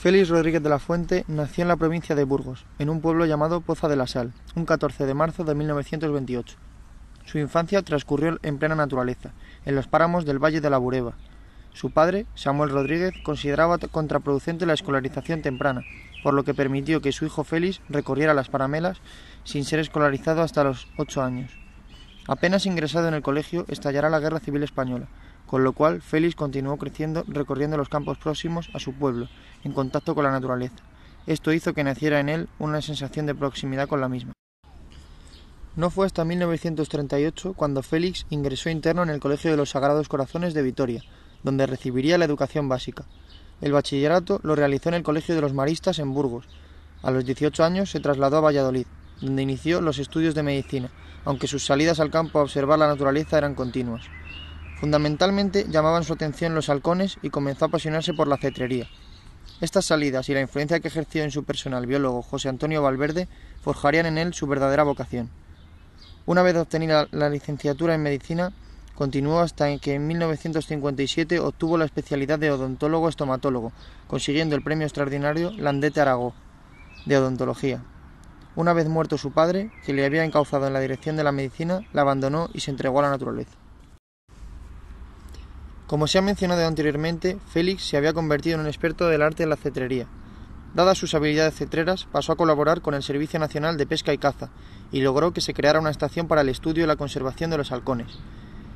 Félix Rodríguez de la Fuente nació en la provincia de Burgos, en un pueblo llamado Poza de la Sal, un 14 de marzo de 1928. Su infancia transcurrió en plena naturaleza, en los páramos del Valle de la Bureba. Su padre, Samuel Rodríguez, consideraba contraproducente la escolarización temprana, por lo que permitió que su hijo Félix recorriera las paramelas sin ser escolarizado hasta los ocho años. Apenas ingresado en el colegio, estallará la Guerra Civil Española, con lo cual Félix continuó creciendo recorriendo los campos próximos a su pueblo, en contacto con la naturaleza. Esto hizo que naciera en él una sensación de proximidad con la misma. No fue hasta 1938 cuando Félix ingresó interno en el Colegio de los Sagrados Corazones de Vitoria, donde recibiría la educación básica. El bachillerato lo realizó en el Colegio de los Maristas en Burgos. A los 18 años se trasladó a Valladolid, donde inició los estudios de medicina, aunque sus salidas al campo a observar la naturaleza eran continuas. Fundamentalmente llamaban su atención los halcones y comenzó a apasionarse por la cetrería. Estas salidas y la influencia que ejerció en su personal biólogo José Antonio Valverde forjarían en él su verdadera vocación. Una vez obtenida la licenciatura en medicina, continuó hasta que en 1957 obtuvo la especialidad de odontólogo estomatólogo, consiguiendo el premio extraordinario Landete Aragó de odontología. Una vez muerto su padre, que le había encauzado en la dirección de la medicina, la abandonó y se entregó a la naturaleza. Como se ha mencionado anteriormente, Félix se había convertido en un experto del arte de la cetrería. Dadas sus habilidades cetreras, pasó a colaborar con el Servicio Nacional de Pesca y Caza y logró que se creara una estación para el estudio y la conservación de los halcones.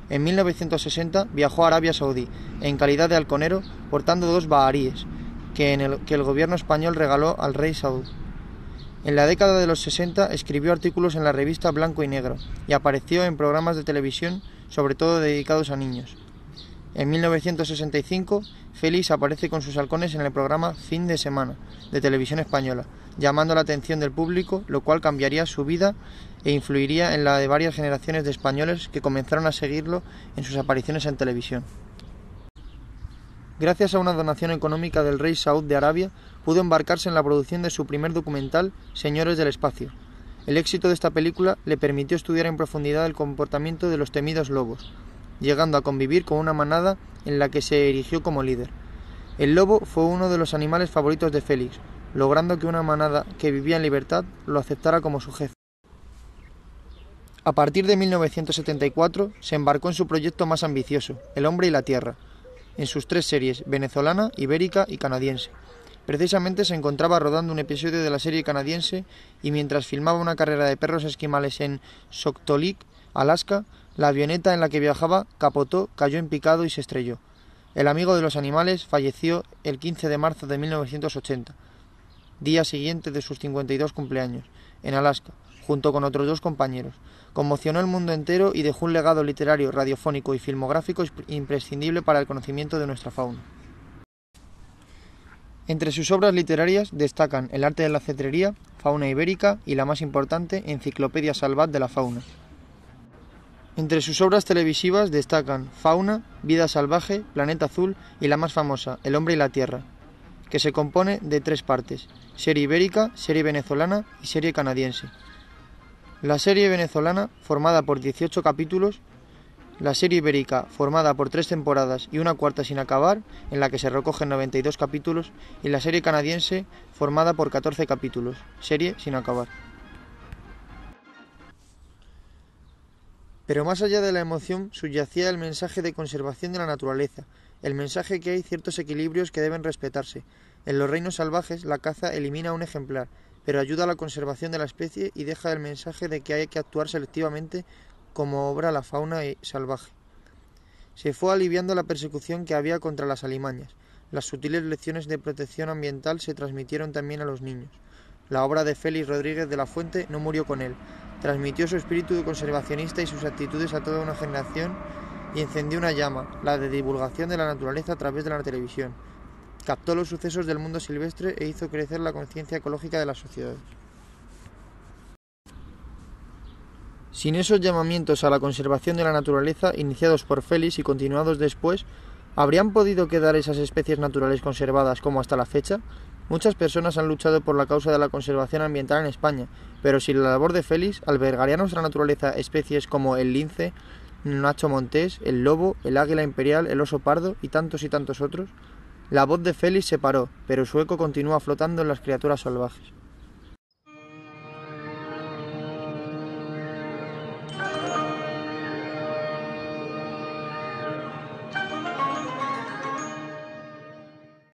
En 1960 viajó a Arabia Saudí en calidad de halconero portando dos baharíes que, el, que el gobierno español regaló al rey Saud. En la década de los 60 escribió artículos en la revista Blanco y Negro y apareció en programas de televisión sobre todo dedicados a niños. En 1965, Félix aparece con sus halcones en el programa Fin de Semana de Televisión Española, llamando la atención del público, lo cual cambiaría su vida e influiría en la de varias generaciones de españoles que comenzaron a seguirlo en sus apariciones en televisión. Gracias a una donación económica del rey Saud de Arabia, pudo embarcarse en la producción de su primer documental, Señores del Espacio. El éxito de esta película le permitió estudiar en profundidad el comportamiento de los temidos lobos, llegando a convivir con una manada en la que se erigió como líder. El lobo fue uno de los animales favoritos de Félix, logrando que una manada que vivía en libertad lo aceptara como su jefe. A partir de 1974 se embarcó en su proyecto más ambicioso, El hombre y la tierra, en sus tres series, venezolana, ibérica y canadiense. Precisamente se encontraba rodando un episodio de la serie canadiense y mientras filmaba una carrera de perros esquimales en Soctolik, Alaska, la avioneta en la que viajaba capotó, cayó en picado y se estrelló. El amigo de los animales falleció el 15 de marzo de 1980, día siguiente de sus 52 cumpleaños, en Alaska, junto con otros dos compañeros. Conmocionó el mundo entero y dejó un legado literario, radiofónico y filmográfico imprescindible para el conocimiento de nuestra fauna. Entre sus obras literarias destacan El arte de la cetrería, Fauna ibérica y la más importante, Enciclopedia Salvat de la fauna, entre sus obras televisivas destacan Fauna, Vida Salvaje, Planeta Azul y la más famosa, El Hombre y la Tierra, que se compone de tres partes, serie ibérica, serie venezolana y serie canadiense. La serie venezolana, formada por 18 capítulos, la serie ibérica, formada por tres temporadas y una cuarta sin acabar, en la que se recogen 92 capítulos, y la serie canadiense, formada por 14 capítulos, serie sin acabar. Pero más allá de la emoción subyacía el mensaje de conservación de la naturaleza, el mensaje que hay ciertos equilibrios que deben respetarse. En los reinos salvajes la caza elimina un ejemplar, pero ayuda a la conservación de la especie y deja el mensaje de que hay que actuar selectivamente como obra la fauna salvaje. Se fue aliviando la persecución que había contra las alimañas. Las sutiles lecciones de protección ambiental se transmitieron también a los niños. La obra de Félix Rodríguez de la Fuente no murió con él. Transmitió su espíritu conservacionista y sus actitudes a toda una generación y encendió una llama, la de divulgación de la naturaleza a través de la televisión. Captó los sucesos del mundo silvestre e hizo crecer la conciencia ecológica de las sociedades. Sin esos llamamientos a la conservación de la naturaleza iniciados por Félix y continuados después, ¿habrían podido quedar esas especies naturales conservadas como hasta la fecha? Muchas personas han luchado por la causa de la conservación ambiental en España, pero si la labor de Félix albergaría nuestra naturaleza especies como el lince, Nacho Montés, el lobo, el águila imperial, el oso pardo y tantos y tantos otros. La voz de Félix se paró, pero su eco continúa flotando en las criaturas salvajes.